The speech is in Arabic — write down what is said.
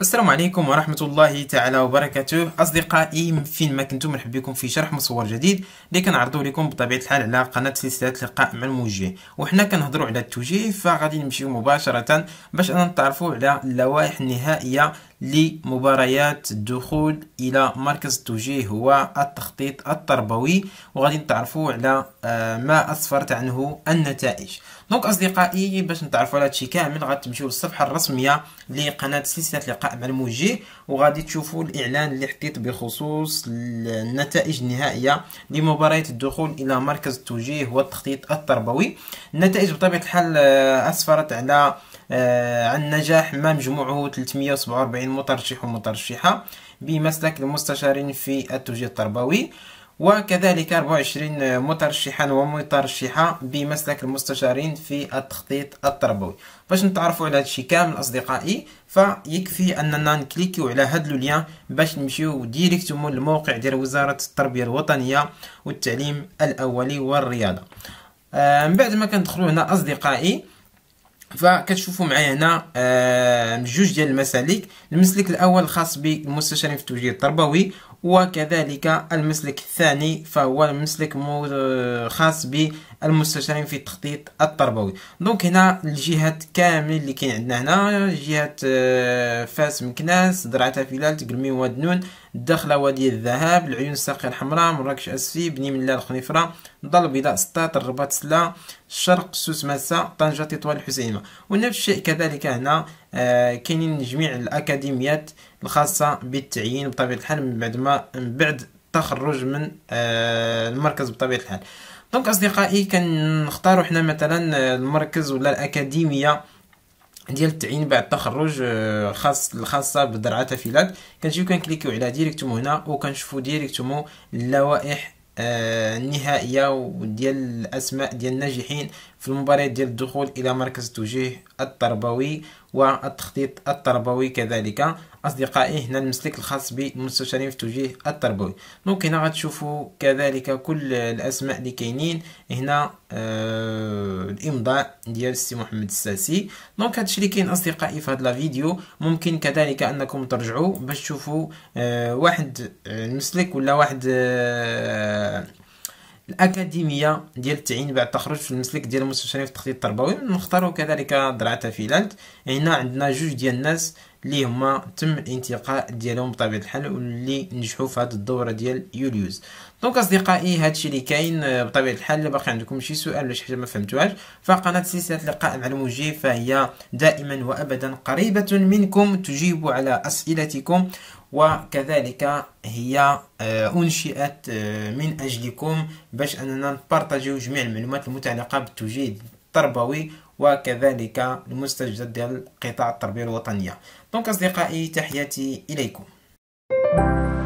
السلام عليكم ورحمة الله تعالى وبركاته أصدقائي فين ما كنتم مرحب بكم في شرح مصور جديد اللي كنعرضو لكم بطبيعة الحال على قناة سلسلة لقاء مع الموجه وحنا كنهضروا على التوجيه فغادي نمشيو مباشرة باش أنا نتعرفو على اللوائح النهائية لمباريات الدخول الى مركز التوجيه هو التخطيط التربوي وغادي نتعرفوا على آه، ما اسفرت عنه النتائج دونك اصدقائي باش نتعرفوا على هادشي كامل غتمشيو للصفحه الرسميه لقناه سلسله لقاء مع الموجه وغادي تشوفوا الاعلان اللي حطيت بخصوص النتائج النهائيه لمباريات الدخول الى مركز التوجيه والتخطيط التربوي النتائج بطبيعه الحال آه، اسفرت على آه، عن نجاح ما مجموعه 347 مترشح ومترشحة بمسلك المستشارين في التوجيه التربوي وكذلك 24 مترشحا ومترشحة بمسلك المستشارين في التخطيط التربوي باش نتعرفوا على هادشي كامل اصدقائي فيكفي اننا نكليكيو على هاد لو ليان باش نمشيو ديريكتومون للموقع ديال وزاره التربيه الوطنيه والتعليم الاولي والرياضه آه، من بعد ما كندخلوا هنا اصدقائي فكتشوفوا معايا هنا آه، جوج ديال المسالك المسلك الاول خاص بالمستشارين في التوجيه التربوي وكذلك المسلك الثاني فهو المسلك خاص ب المستشارين في التخطيط التربوي دونك هنا الجهات كامل اللي كاين عندنا هنا جهات آه، فاس مكناس درعة فيلال تقرمي واد نون الداخله وادي الذهب العيون الساقيه الحمراء مراكش اسفي بني ملال الخنيفره ضل بيضاء سطات الرباط سلا الشرق سوس ماسة طنجة تطوان الحسينية ونفس الشيء كذلك هنا آه كاينين جميع الاكاديميات الخاصه بالتعيين بطبيعه الحال من بعد ما من بعد التخرج من آه، المركز بطبيعه الحال دونك اصدقائي كنختاروا حنا مثلا آه، المركز ولا الاكاديميه ديال التعيين بعد التخرج آه، الخاص الخاصه بدرعه تافيلات كنجيو كنكليكيو على ديريكتوم هنا وكنشوفو ديريكتوم اللوائح النهائيه وديال الاسماء ديال الناجحين في المباريات ديال الدخول الى مركز التوجيه التربوي والتخطيط التربوي كذلك اصدقائي هنا المسلك الخاص بالمستشارين في التوجيه التربوي دونك هنا غتشوفوا كذلك كل الاسماء اللي كاينين هنا آه الامضاء ديال السي محمد الساسي دونك هادشي اللي كاين اصدقائي في هاد لا فيديو ممكن كذلك انكم ترجعوا باش تشوفوا آه واحد آه، المسلك ولا واحد آه الاكاديميه ديال التعيين بعد التخرج في المسلك ديال المستشارين في التخطيط التربوي نختاروا كذلك درعه فيلالت هنا عندنا جوج ديال الناس اللي هما تم الانتقاء ديالهم بطبيعه الحال واللي نجحوا في هذه الدوره ديال يوليوز دونك اصدقائي هادشي اللي كاين آه، بطبيعه الحال باقي عندكم شي سؤال ولا شي حاجه ما فهمتوهاش فقناه سلسله لقاء مع الموجي فهي دائما وابدا قريبه منكم تجيب على اسئلتكم وكذلك هي آه، انشئت آه، من اجلكم باش اننا نبارطاجيو جميع المعلومات المتعلقه بالتوجيه التربوي وكذلك المستجدات ديال قطاع التربيه الوطنيه دونك اصدقائي تحياتي اليكم